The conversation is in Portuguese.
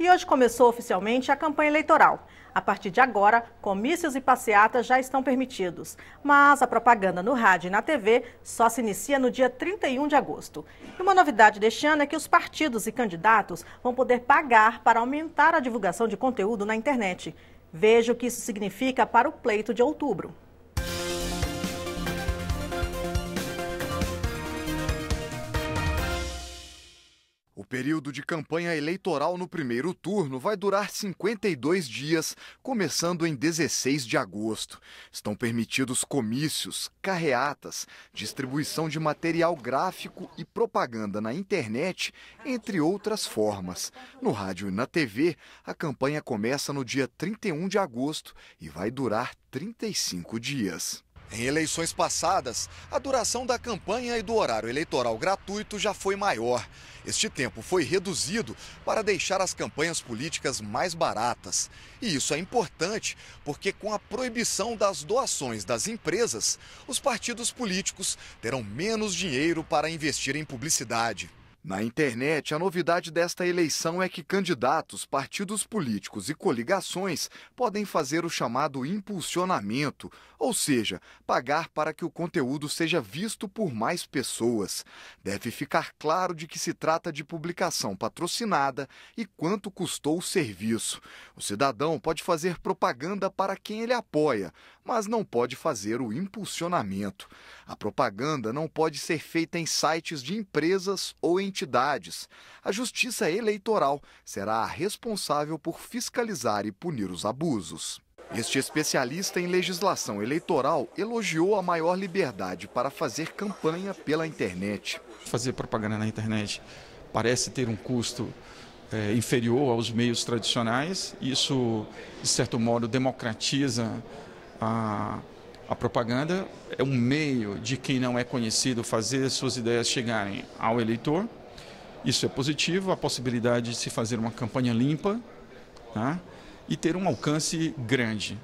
E hoje começou oficialmente a campanha eleitoral. A partir de agora, comícios e passeatas já estão permitidos, mas a propaganda no rádio e na TV só se inicia no dia 31 de agosto. E uma novidade deste ano é que os partidos e candidatos vão poder pagar para aumentar a divulgação de conteúdo na internet. Veja o que isso significa para o pleito de outubro. período de campanha eleitoral no primeiro turno vai durar 52 dias, começando em 16 de agosto. Estão permitidos comícios, carreatas, distribuição de material gráfico e propaganda na internet, entre outras formas. No rádio e na TV, a campanha começa no dia 31 de agosto e vai durar 35 dias. Em eleições passadas, a duração da campanha e do horário eleitoral gratuito já foi maior. Este tempo foi reduzido para deixar as campanhas políticas mais baratas. E isso é importante porque, com a proibição das doações das empresas, os partidos políticos terão menos dinheiro para investir em publicidade. Na internet, a novidade desta eleição é que candidatos, partidos políticos e coligações podem fazer o chamado impulsionamento, ou seja, pagar para que o conteúdo seja visto por mais pessoas. Deve ficar claro de que se trata de publicação patrocinada e quanto custou o serviço. O cidadão pode fazer propaganda para quem ele apoia, mas não pode fazer o impulsionamento. A propaganda não pode ser feita em sites de empresas ou entidades entidades. A Justiça Eleitoral será a responsável por fiscalizar e punir os abusos. Este especialista em legislação eleitoral elogiou a maior liberdade para fazer campanha pela internet. Fazer propaganda na internet parece ter um custo é, inferior aos meios tradicionais. Isso, de certo modo, democratiza a, a propaganda. É um meio de quem não é conhecido fazer suas ideias chegarem ao eleitor. Isso é positivo, a possibilidade de se fazer uma campanha limpa tá? e ter um alcance grande.